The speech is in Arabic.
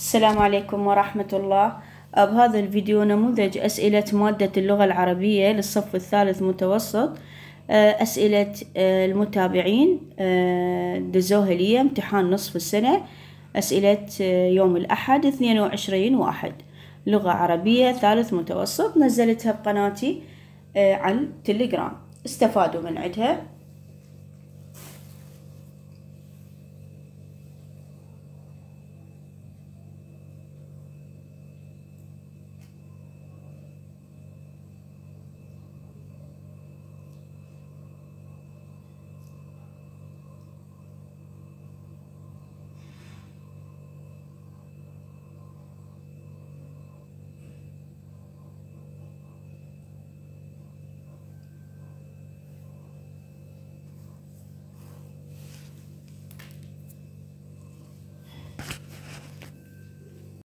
السلام عليكم ورحمة الله بهذا الفيديو نموذج أسئلة مادة اللغة العربية للصف الثالث متوسط آه، أسئلة آه، المتابعين دزوها آه، لي امتحان نصف السنة أسئلة يوم الأحد 22 واحد لغة عربية ثالث متوسط نزلتها بقناتي على تليجرام استفادوا من عدها